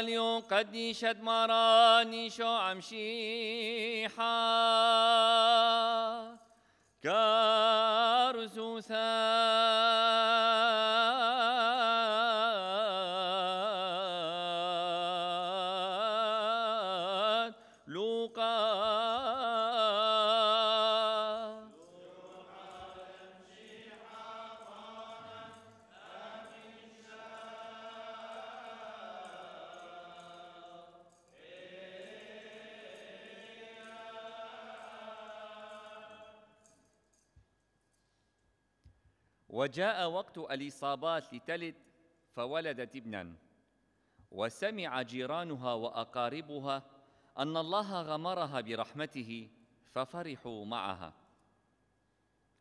اليوم قد يشد مراني شو عم شيحا كارزوثان وجاء وقت الإصابات لتلد فولدت ابنا وسمع جيرانها وأقاربها أن الله غمرها برحمته ففرحوا معها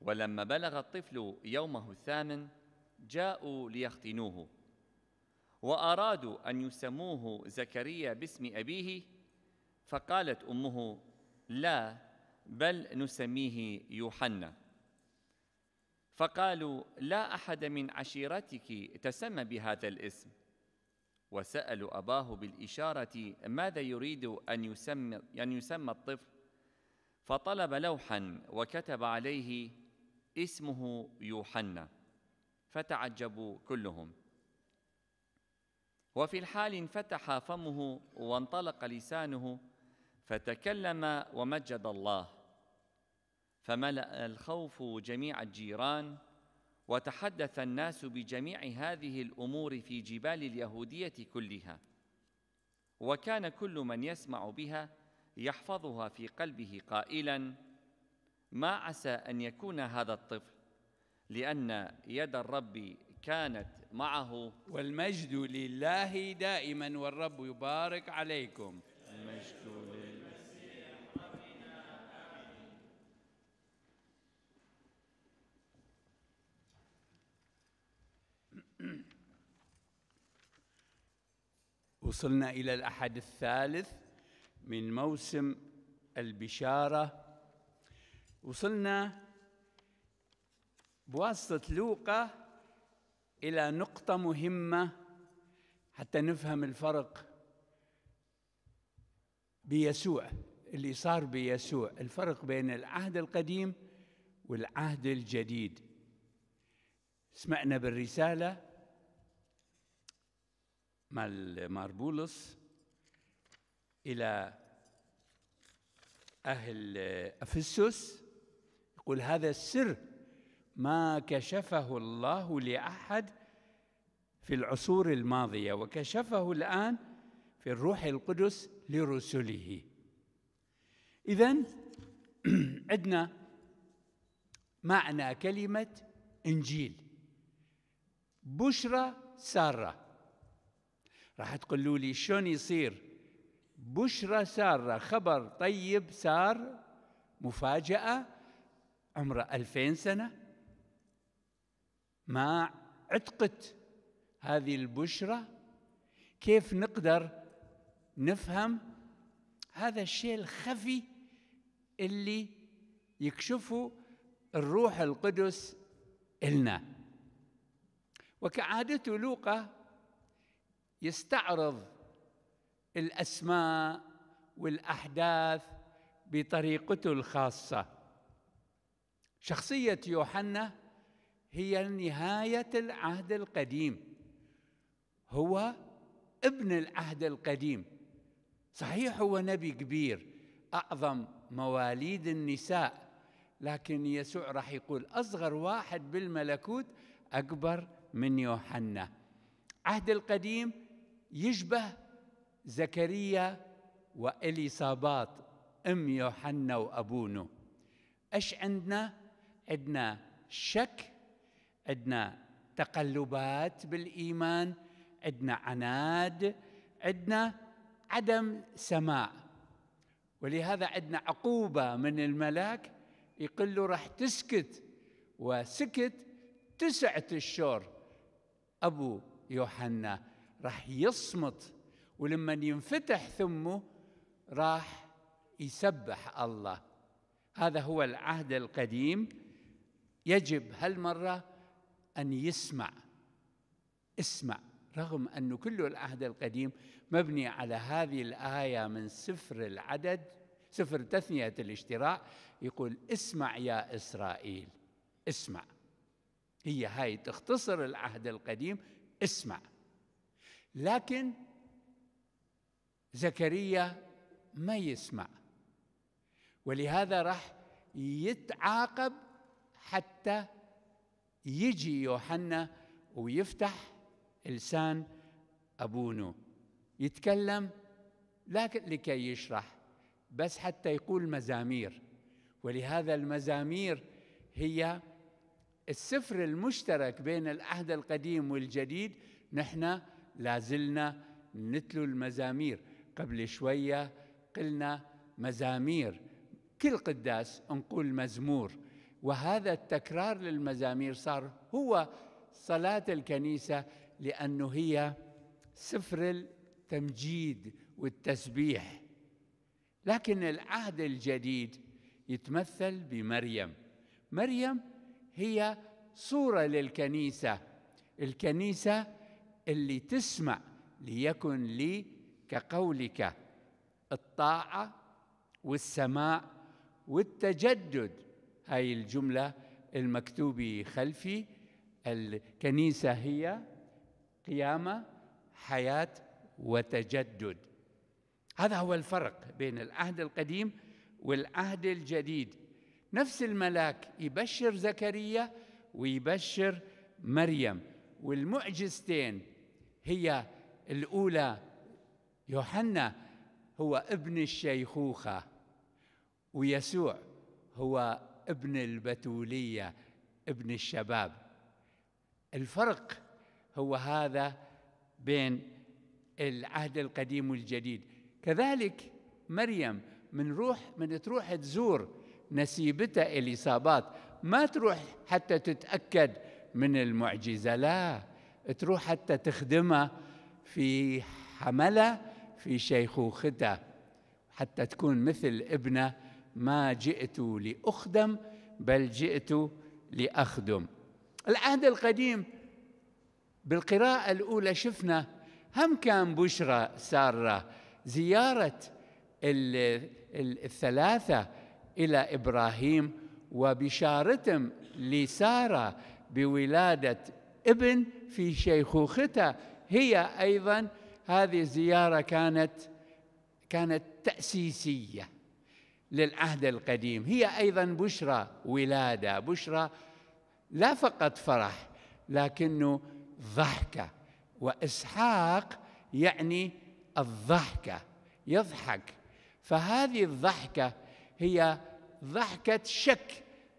ولما بلغ الطفل يومه الثامن جاءوا ليختنوه وأرادوا أن يسموه زكريا باسم أبيه فقالت أمه لا بل نسميه يوحنا فقالوا لا احد من عشيرتك تسمى بهذا الاسم وسالوا اباه بالاشاره ماذا يريد ان يسمى ان يسمى الطفل فطلب لوحا وكتب عليه اسمه يوحنا فتعجبوا كلهم وفي الحال انفتح فمه وانطلق لسانه فتكلم ومجد الله فملأ الخوف جميع الجيران وتحدث الناس بجميع هذه الأمور في جبال اليهودية كلها وكان كل من يسمع بها يحفظها في قلبه قائلا ما عسى أن يكون هذا الطفل لأن يد الرب كانت معه والمجد لله دائما والرب يبارك عليكم وصلنا إلى الأحد الثالث من موسم البشارة وصلنا بواسطة لوقا إلى نقطة مهمة حتى نفهم الفرق بيسوع اللي صار بيسوع الفرق بين العهد القديم والعهد الجديد سمعنا بالرسالة مع المار بولس إلى أهل أفسس يقول هذا السر ما كشفه الله لأحد في العصور الماضية وكشفه الآن في الروح القدس لرسله إذا عندنا معنى كلمة إنجيل بشرى سارة راح تقولوا لي شلون يصير بشرى سارة خبر طيب سار مفاجأة عمره ألفين سنة ما عتقت هذه البشرى كيف نقدر نفهم هذا الشيء الخفي اللي يكشفه الروح القدس إلنا وكعادته لوقا يستعرض الأسماء والأحداث بطريقته الخاصة شخصية يوحنا هي نهاية العهد القديم هو ابن العهد القديم صحيح هو نبي كبير أعظم مواليد النساء لكن يسوع راح يقول أصغر واحد بالملكوت أكبر من يوحنا عهد القديم يشبه زكريا وإليصابات أم يوحنا وأبونه إيش عندنا؟ عندنا شك عندنا تقلبات بالإيمان عندنا عناد عندنا عدم سماع ولهذا عندنا عقوبة من الملاك يقول له راح تسكت وسكت تسعة الشور أبو يوحنا راح يصمت ولما ينفتح ثمه راح يسبح الله هذا هو العهد القديم يجب هالمرة أن يسمع اسمع رغم أنه كل العهد القديم مبني على هذه الآية من سفر العدد سفر تثنية الاشتراء يقول اسمع يا إسرائيل اسمع هي هاي تختصر العهد القديم اسمع لكن زكريا ما يسمع ولهذا راح يتعاقب حتى يجي يوحنا ويفتح لسان أبونه يتكلم لكن لكي يشرح بس حتى يقول مزامير ولهذا المزامير هي السفر المشترك بين العهد القديم والجديد نحن لازلنا نتلو المزامير قبل شوية قلنا مزامير كل قداس نقول مزمور وهذا التكرار للمزامير صار هو صلاة الكنيسة لأنه هي سفر التمجيد والتسبيح لكن العهد الجديد يتمثل بمريم مريم هي صورة للكنيسة الكنيسة اللي تسمع ليكن لي كقولك الطاعة والسماع والتجدد هاي الجملة المكتوبة خلفي الكنيسة هي قيامة حياة وتجدد هذا هو الفرق بين العهد القديم والعهد الجديد نفس الملاك يبشر زكريا ويبشر مريم والمعجزتين هي الأولى يوحنا هو ابن الشيخوخة ويسوع هو ابن البتولية ابن الشباب الفرق هو هذا بين العهد القديم والجديد كذلك مريم من روح من تروح تزور نسيبتها اليصابات ما تروح حتى تتاكد من المعجزه لا تروح حتى تخدمها في حملها في شيخوختها حتى تكون مثل ابنه ما جئت لأخدم بل جئت لأخدم العهد القديم بالقراءة الأولى شفنا هم كان بشرى سارة زيارة الثلاثة إلى إبراهيم وبشارتهم لسارة بولادة ابن في شيخوختها هي أيضا هذه الزيارة كانت كانت تأسيسية للعهد القديم هي أيضا بشرى ولادة بشرى لا فقط فرح لكنه ضحكة وإسحاق يعني الضحكة يضحك فهذه الضحكة هي ضحكة شك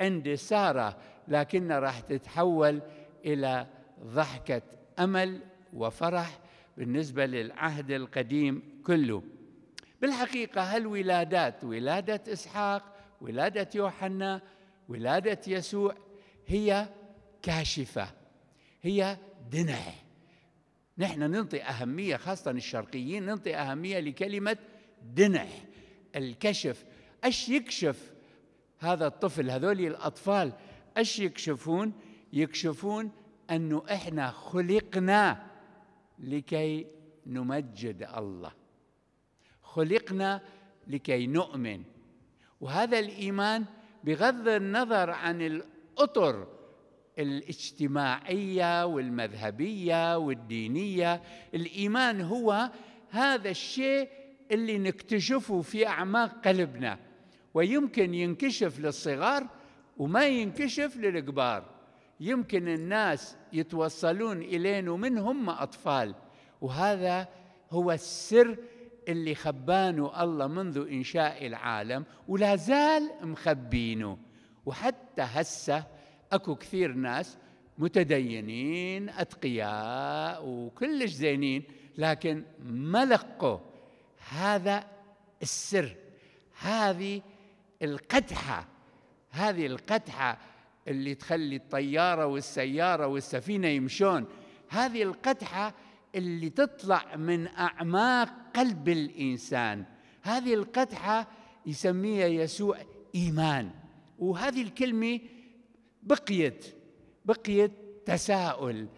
عند سارة لكن راح تتحول إلى ضحكة أمل وفرح بالنسبة للعهد القديم كله بالحقيقة هالولادات ولادة إسحاق ولادة يوحنا ولادة يسوع هي كاشفة هي دنع نحن ننطي أهمية خاصة الشرقيين ننطي أهمية لكلمة دنع الكشف أش يكشف هذا الطفل هذول الأطفال أش يكشفون يكشفون انه احنا خلقنا لكي نمجد الله خلقنا لكي نؤمن وهذا الايمان بغض النظر عن الاطر الاجتماعيه والمذهبيه والدينيه الايمان هو هذا الشيء اللي نكتشفه في اعماق قلبنا ويمكن ينكشف للصغار وما ينكشف للكبار يمكن الناس يتوصلون إلينا ومن هم أطفال وهذا هو السر اللي خبانه الله منذ إنشاء العالم ولا زال مخبينه وحتى هسه أكو كثير ناس متدينين أتقياء وكلش زينين لكن ما لقوا هذا السر هذه القدحة هذه القدحة اللي تخلي الطياره والسياره والسفينه يمشون هذه القدحه اللي تطلع من اعماق قلب الانسان هذه القدحه يسميها يسوع ايمان وهذه الكلمه بقيت بقيت تساؤل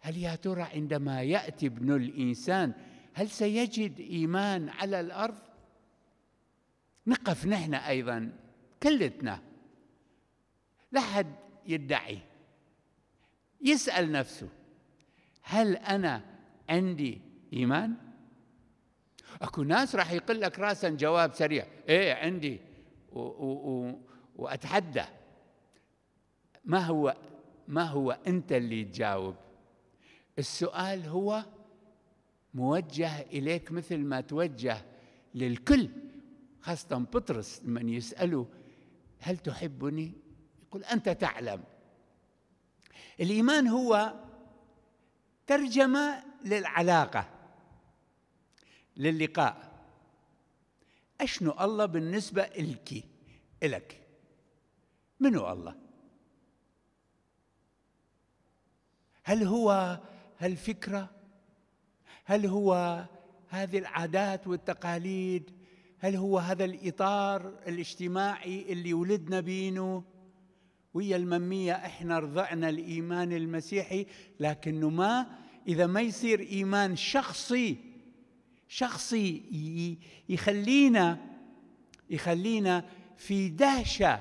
هل يا ترى عندما ياتي ابن الانسان هل سيجد ايمان على الارض نقف نحن ايضا كلتنا لا حد يدعي يسأل نفسه هل أنا عندي إيمان؟ أكو ناس راح يقول لك راسا جواب سريع إيه عندي و و و وأتحدى ما هو ما هو أنت اللي تجاوب السؤال هو موجه إليك مثل ما توجه للكل خاصة بطرس من يسأله هل تحبني قل أنت تعلم الإيمان هو ترجمة للعلاقة للقاء أشنو الله بالنسبة إلك إلك منو الله هل هو هالفكرة هل هو هذه العادات والتقاليد هل هو هذا الإطار الاجتماعي اللي ولدنا بينه ويا الممية احنا رضعنا الإيمان المسيحي لكنه ما إذا ما يصير إيمان شخصي شخصي يخلينا يخلينا في دهشة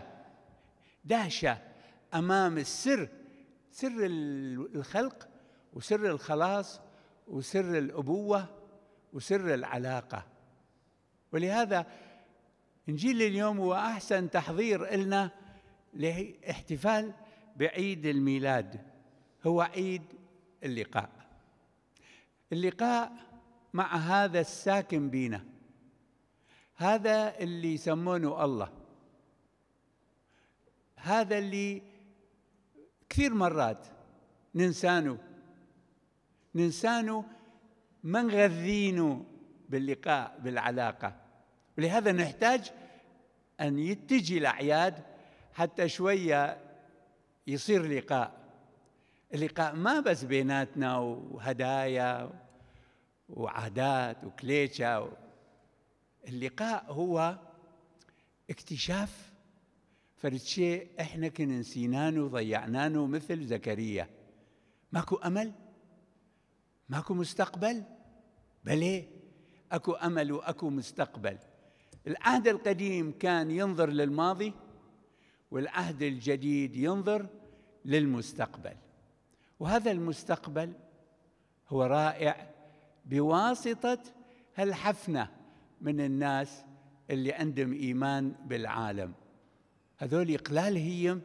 دهشة أمام السر سر الخلق وسر الخلاص وسر الأبوة وسر العلاقة ولهذا إنجيل اليوم هو أحسن تحضير لنا لاحتفال بعيد الميلاد هو عيد اللقاء اللقاء مع هذا الساكن بينا هذا اللي يسمونه الله هذا اللي كثير مرات ننسانه ننسانه ما نغذينه باللقاء بالعلاقة ولهذا نحتاج أن يتجي الأعياد حتى شويه يصير لقاء اللقاء ما بس بيناتنا وهدايا وعادات وكليتشا اللقاء هو اكتشاف فرد شيء احنا كنا نسيناه وضيعناه مثل زكريا ماكو امل ماكو مستقبل بلي إيه؟ اكو امل واكو مستقبل العهد القديم كان ينظر للماضي والعهد الجديد ينظر للمستقبل وهذا المستقبل هو رائع بواسطة هالحفنة من الناس اللي عندهم إيمان بالعالم هذول قلال هيم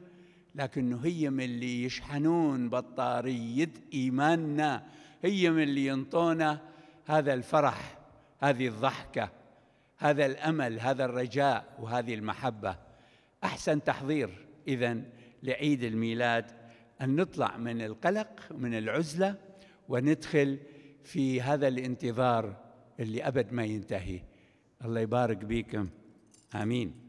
لكنه هيم اللي يشحنون بطارية إيماننا هيم اللي ينطونا هذا الفرح هذه الضحكة هذا الأمل هذا الرجاء وهذه المحبة أحسن تحضير إذا لعيد الميلاد أن نطلع من القلق من العزلة وندخل في هذا الانتظار اللي أبد ما ينتهي الله يبارك بكم آمين